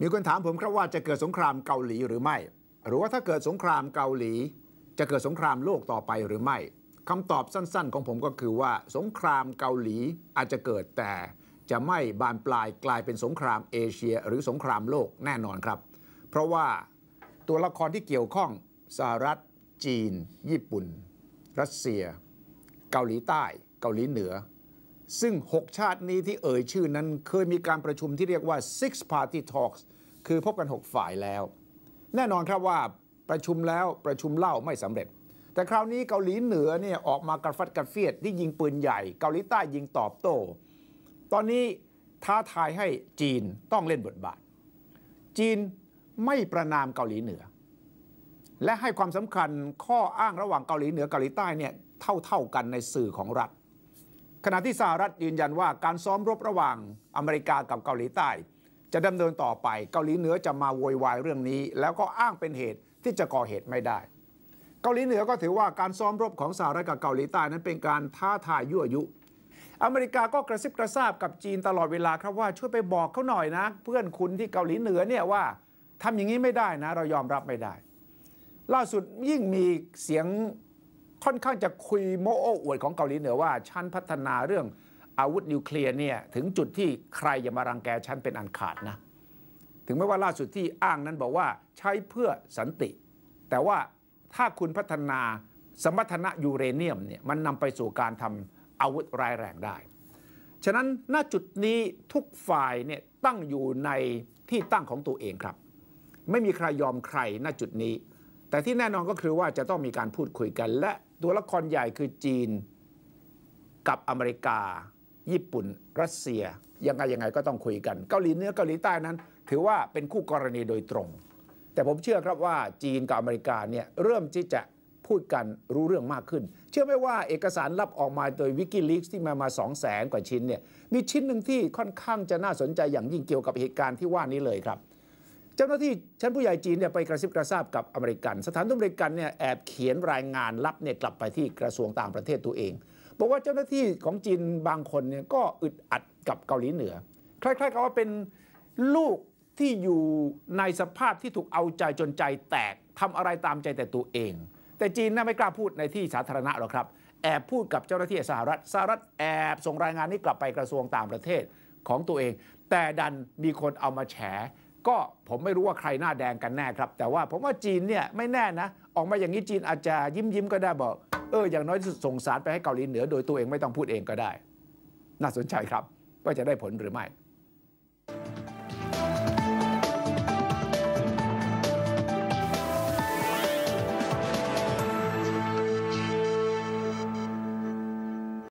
มีคนถามผมครับว่าจะเกิดสงครามเกาหลีหรือไม่ หรือว่าถ้าเกิดสงครามเกาหลี จะเกิดสงครามโลกต่อไปหรือไม่คำตอบสั้นๆของผมก็คือว่าสงครามเกาหลีอาจจะเกิดแต่จะไม่บานปลายกลายเป็นสงครามเอเชียหรือสงครามโลกแน่นอนครับ เพราะว่าตัวละครที่เกี่ยวข้องสหรัฐจีน ญี่ปุ่น รัสเซีย เกาหลีใต้เกาหลีเหนือซึ่ง 6 ชาตินี้ที่เอ่ยชื่อนั้นเคยมีการประชุมที่เรียกว่า six party talks คือพบกัน 6 ฝ่ายแล้ว แน่นอนครับว่าประชุมแล้วประชุมเล่าไม่สำเร็จ แต่คราวนี้เกาหลีเหนือเนี่ยออกมากระฟัดกระเฟียดที่ยิงปืนใหญ่เกาหลีใต้ยิงตอบโต้ ตอนนี้ท้าทายให้จีนต้องเล่นบทบาท จีนไม่ประนามเกาหลีเหนือ และให้ความสำคัญข้ออ้างระหว่างเกาหลีเหนือเกาหลีใต้เนี่ยเท่าๆกันในสื่อของรัฐขณะที่สหรัฐยืนยันว่าการซ้อมรบระหว่างอเมริกากับเกาหลีใต้ จะดำเนินต่อไปเกาหลีเหนือจะมาโวยวายเรื่องนี้แล้วก็อ้างเป็นเหตุที่จะก่อเหตุไม่ได้ เกาหลีเหนือก็ถือว่าการซ้อมรบของสหรัฐกับเกาหลีใต้นั้นเป็นการท้าทายยั่วยุอเมริกาก็กระซิบกระซาบกับจีนตลอดเวลาครับว่าช่วยไปบอกเขาหน่อยนะ เพื่อนคุณที่เกาหลีเหนือเนี่ยว่าทำอย่างนี้ไม่ได้นะ เรายอมรับไม่ได้ ล่าสุดยิ่งมีเสียงค่อนข้างจะคุยโมโอ้อวดของเกาหลีเหนือว่าฉันพัฒนาเรื่องอาวุธนิวเคลียร์เนี่ยถึงจุดที่ใครอย่ามารังแกฉันเป็นอันขาดนะถึงแม้ว่าล่าสุดที่อ้างนั้นบอกว่าใช้เพื่อสันติ แต่ว่าถ้าคุณพัฒนาสมรรถนะยูเรเนียมเนี่ยมันนำไปสู่การทำอาวุธร้ายแรงได้ ฉะนั้นณจุดนี้ทุกฝ่ายเนี่ยตั้งอยู่ในที่ตั้งของตัวเองครับ ไม่มีใครยอมใครณจุดนี้แต่ที่แน่นอนก็คือว่าจะต้องมีการพูดคุยกัน และตัวละครใหญ่คือจีนกับอเมริกา ญี่ปุ่น รัสเซีย ยังไงยังไงก็ต้องคุยกันเกาหลีเหนือเกาหลีใต้นั้น ถือว่าเป็นคู่กรณีโดยตรง แต่ผมเชื่อครับว่าจีนกับอเมริกาเนี่ยเริ่มที่จะพูดกันรู้เรื่องมากขึ้นเชื่อไหมว่าเอกสารลับออกมาโดยวิกิลีกที่มามา2 0 0แสนกว่าชิ้นเนี่ยมีชิ้นหนึ่งที่ค่อนข้างจะน่าสนใจอย่างยิ่งเกี่ยวกับเหตุการณ์ที่ว่านี้เลยครับเจ้าหน้าที่ชั้นผู้ใหญ่จีนเนี่ยไปกระซิบกระซาบกับอเมริกัน สถานทูตอเมริกันเนี่ยแอบเขียนรายงานลับเนี่ยกลับไปที่กระทรวงต่างประเทศตัวเอง บอกว่าเจ้าหน้าที่ของจีนบางคนเนี่ยก็อึดอัดกับเกาหลีเหนือ คล้ายๆกับว่าเป็นลูกที่อยู่ในสภาพที่ถูกเอาใจจนใจแตกทำอะไรตามใจแต่ตัวเอง แต่จีนน่าไม่กล้าพูดในที่สาธารณะหรอกครับแอบพูดกับเจ้าหน้าที่สหรัฐสหรัฐแอบส่งรายงานนี้กลับไปกระทรวงต่างประเทศของตัวเอง แต่ดันมีคนเอามาแฉก็ผมไม่รู้ว่าใครหน้าแดงกันแน่ครับ แต่ว่าผมว่าจีนเนี่ย ไม่แน่นะ ออกมาอย่างนี้ จีนอาจจะยิ้มยิ้มก็ได้บอก เอออย่างน้อยที่สุดส่งสารไปให้เกาหลีเหนือ โดยตัวเองไม่ต้องพูดเองก็ได้ น่าสนใจครับว่าจะได้ผลหรือไม่